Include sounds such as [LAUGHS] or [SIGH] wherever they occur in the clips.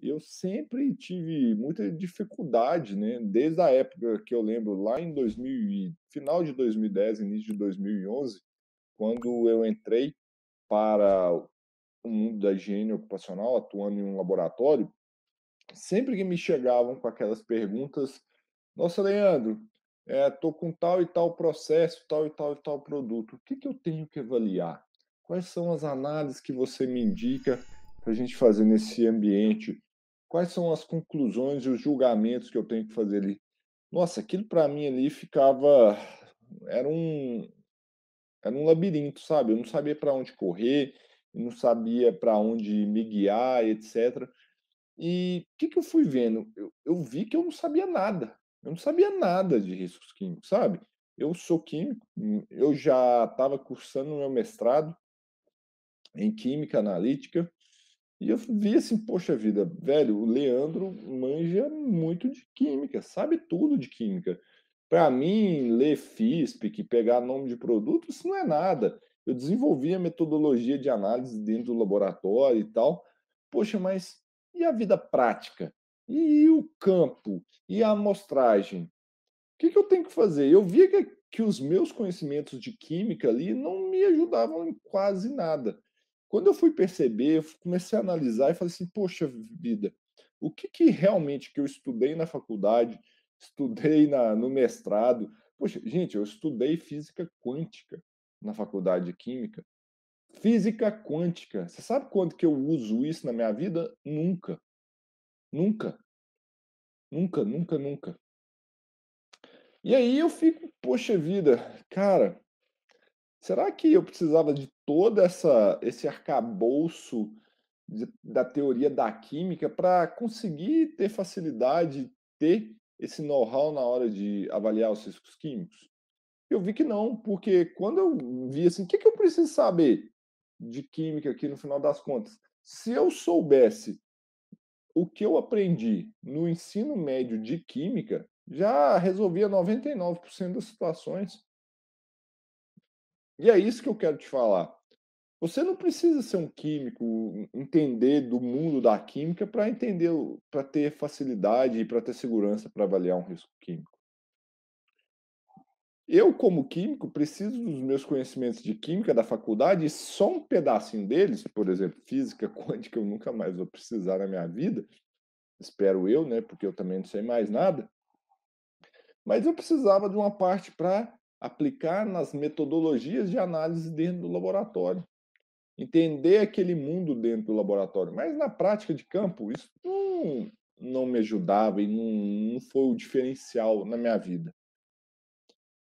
eu sempre tive muita dificuldade, né? Desde a época que eu lembro, lá em 2000, final de 2010, início de 2011, quando eu entrei para o mundo da higiene ocupacional, atuando em um laboratório, sempre que me chegavam com aquelas perguntas, nossa, Leandro, é, tô com tal e tal processo, tal e tal e tal produto, o que, que eu tenho que avaliar? Quais são as análises que você me indica para a gente fazer nesse ambiente? quais são as conclusões e os julgamentos que eu tenho que fazer ali. Nossa, aquilo para mim ali ficava era um era um labirinto, sabe? Eu não sabia para onde correr, não sabia para onde me guiar, etc. E o que, que eu fui vendo? Eu, eu vi que eu não sabia nada. Eu não sabia nada de riscos químicos, sabe? Eu sou químico, eu já estava cursando meu mestrado em química analítica, e eu vi assim, poxa vida, velho, o Leandro manja muito de química, sabe tudo de química. Para mim, ler FISP, que pegar nome de produto, isso não é nada. Eu desenvolvi a metodologia de análise dentro do laboratório e tal. Poxa, mas e a vida prática? E o campo? E a amostragem? O que, que eu tenho que fazer? Eu via que, que os meus conhecimentos de química ali não me ajudavam em quase nada. Quando eu fui perceber, eu comecei a analisar e falei assim: poxa vida, o que, que realmente que eu estudei na faculdade, estudei na, no mestrado? Poxa, gente, eu estudei física quântica na faculdade de química. Física quântica. Você sabe quanto que eu uso isso na minha vida? Nunca. Nunca. Nunca, nunca, nunca. E aí eu fico, poxa vida, cara, Será que eu precisava de todo essa, esse arcabouço de, da teoria da química para conseguir ter facilidade, ter esse know-how na hora de avaliar os riscos químicos? Eu vi que não, porque quando eu vi assim, o que, que eu preciso saber de química aqui no final das contas? Se eu soubesse o que eu aprendi no ensino médio de química, já resolvia 99% das situações. E é isso que eu quero te falar. Você não precisa ser um químico, entender do mundo da química para entender, para ter facilidade e para ter segurança para avaliar um risco químico. Eu, como químico, preciso dos meus conhecimentos de química da faculdade e só um pedacinho deles, por exemplo, física [LAUGHS] quântica, eu nunca mais vou precisar na minha vida. Espero eu, né? Porque eu também não sei mais nada. Mas eu precisava de uma parte para aplicar nas metodologias de análise dentro do laboratório, entender aquele mundo dentro do laboratório. Mas na prática de campo, isso não, não me ajudava e não, não foi o diferencial na minha vida.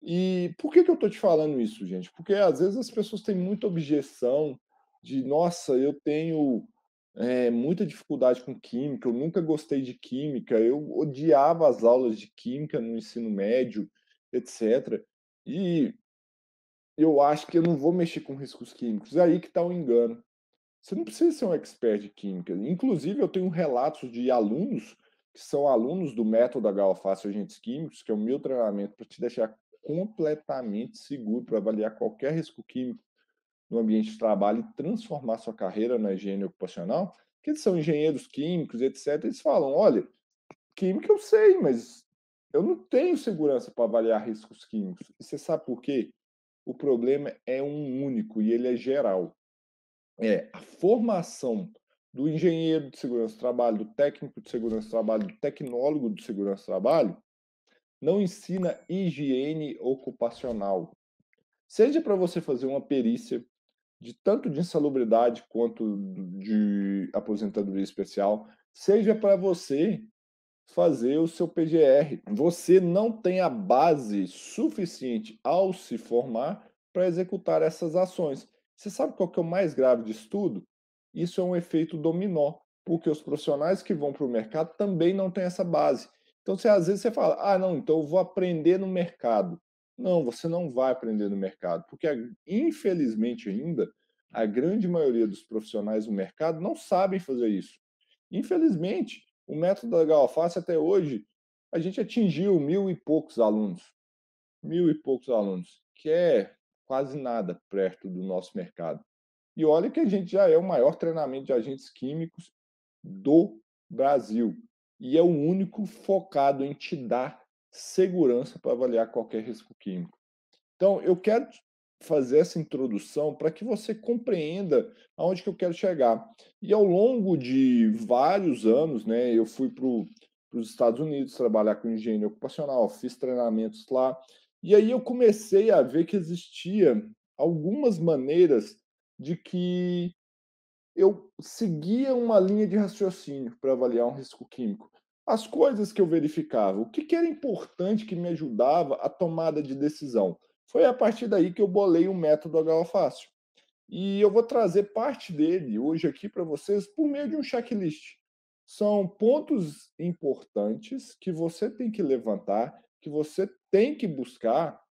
E por que, que eu estou te falando isso, gente? Porque às vezes as pessoas têm muita objeção de, nossa, eu tenho é, muita dificuldade com química, eu nunca gostei de química, eu odiava as aulas de química no ensino médio, etc. E eu acho que eu não vou mexer com riscos químicos. É aí que está o um engano. Você não precisa ser um expert de química. Inclusive, eu tenho relatos de alunos que são alunos do método HOFAS Agentes Químicos, que é o meu treinamento para te deixar completamente seguro para avaliar qualquer risco químico no ambiente de trabalho e transformar sua carreira na higiene ocupacional, que eles são engenheiros químicos, etc. Eles falam, olha, química eu sei, mas eu não tenho segurança para avaliar riscos químicos. E você sabe por quê? O problema é um único e ele é geral. É a formação do engenheiro de segurança do trabalho, do técnico de segurança do trabalho, do tecnólogo de segurança do trabalho, não ensina higiene ocupacional. Seja para você fazer uma perícia de tanto de insalubridade quanto de aposentadoria especial, seja para você fazer o seu PGR. Você não tem a base suficiente ao se formar para executar essas ações. Você sabe qual que é o mais grave de estudo? Isso é um efeito dominó, porque os profissionais que vão para o mercado também não têm essa base. Então, você, às vezes você fala, ah, não, então eu vou aprender no mercado. Não, você não vai aprender no mercado, porque infelizmente ainda a grande maioria dos profissionais do mercado não sabem fazer isso. Infelizmente, o método da Galface até hoje, a gente atingiu mil e poucos alunos, mil e poucos alunos, que é quase nada perto do nosso mercado. E olha que a gente já é o maior treinamento de agentes químicos do Brasil e é o único focado em te dar segurança para avaliar qualquer risco químico. Então, eu quero fazer essa introdução para que você compreenda aonde que eu quero chegar. E ao longo de vários anos, né, eu fui para os Estados Unidos trabalhar com engenharia ocupacional, fiz treinamentos lá, e aí eu comecei a ver que existia algumas maneiras de que eu seguia uma linha de raciocínio para avaliar um risco químico. As coisas que eu verificava, o que, que era importante que me ajudava a tomada de decisão. Foi a partir daí que eu bolei o um método HO Fácil. E eu vou trazer parte dele hoje aqui para vocês por meio de um checklist. São pontos importantes que você tem que levantar, que você tem que buscar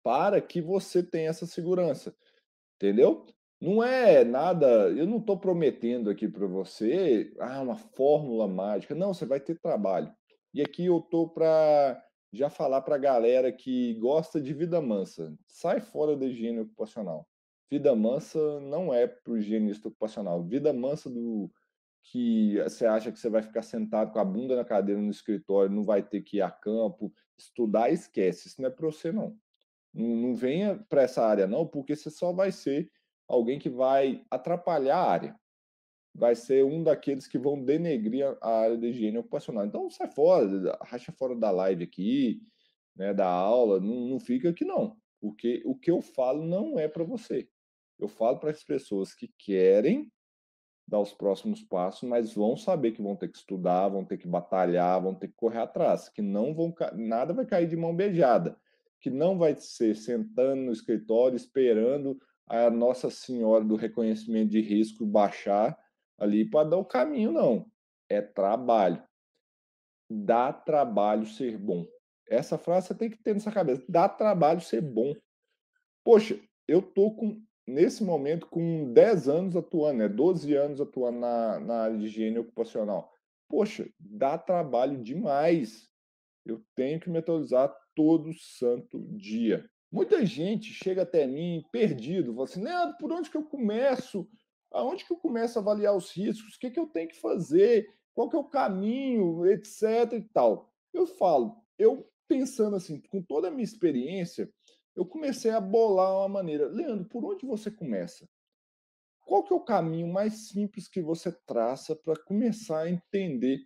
para que você tenha essa segurança. Entendeu? Não é nada, eu não estou prometendo aqui para você ah, uma fórmula mágica. Não, você vai ter trabalho. E aqui eu estou para já falar para a galera que gosta de vida mansa, sai fora da higiene ocupacional. Vida mansa não é para o higienista ocupacional. Vida mansa do que você acha que você vai ficar sentado com a bunda na cadeira no escritório, não vai ter que ir a campo, estudar, esquece. Isso não é para você, não. Não, não venha para essa área, não, porque você só vai ser alguém que vai atrapalhar a área vai ser um daqueles que vão denegrir a área de higiene ocupacional. Então, sai fora, racha fora da live aqui, né, da aula, não, não fica aqui não, porque o que eu falo não é para você. Eu falo para as pessoas que querem dar os próximos passos, mas vão saber que vão ter que estudar, vão ter que batalhar, vão ter que correr atrás, que não vão nada vai cair de mão beijada, que não vai ser sentando no escritório esperando a Nossa Senhora do reconhecimento de risco baixar ali para dar o caminho, não. É trabalho. Dá trabalho ser bom. Essa frase você tem que ter nessa cabeça. Dá trabalho ser bom. Poxa, eu tô com nesse momento com 10 anos atuando, né? 12 anos atuando na, na área de higiene ocupacional. Poxa, dá trabalho demais. Eu tenho que me atualizar todo santo dia. Muita gente chega até mim perdido, fala assim, Leandro, por onde que eu começo? aonde que eu começo a avaliar os riscos, o que, que eu tenho que fazer, qual que é o caminho, etc e tal. Eu falo, eu pensando assim, com toda a minha experiência, eu comecei a bolar uma maneira. Leandro, por onde você começa? Qual que é o caminho mais simples que você traça para começar a entender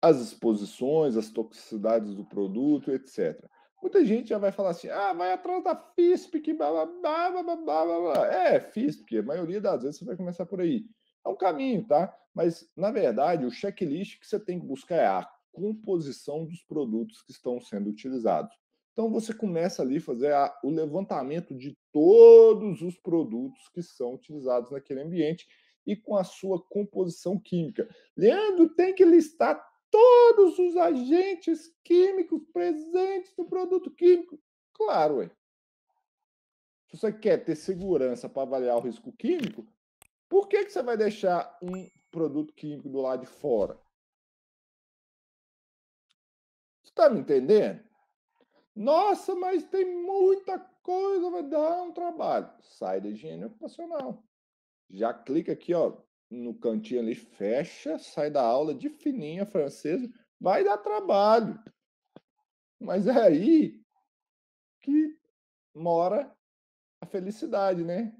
as exposições, as toxicidades do produto, etc. Muita gente já vai falar assim, ah, vai atrás da FISP, que blá, blá, blá, blá, blá, blá. É, FISP, a maioria das vezes você vai começar por aí. É um caminho, tá? Mas, na verdade, o checklist que você tem que buscar é a composição dos produtos que estão sendo utilizados. Então, você começa ali a fazer a, o levantamento de todos os produtos que são utilizados naquele ambiente e com a sua composição química. Leandro, tem que listar todos os agentes químicos presentes no produto químico. Claro, ué. Se você quer ter segurança para avaliar o risco químico, por que, que você vai deixar um produto químico do lado de fora? Você está me entendendo? Nossa, mas tem muita coisa, vai dar um trabalho. Sai da higiene ocupacional. Já clica aqui, ó, no cantinho ali, fecha, sai da aula de fininha francesa, vai dar trabalho. Mas é aí que mora a felicidade, né?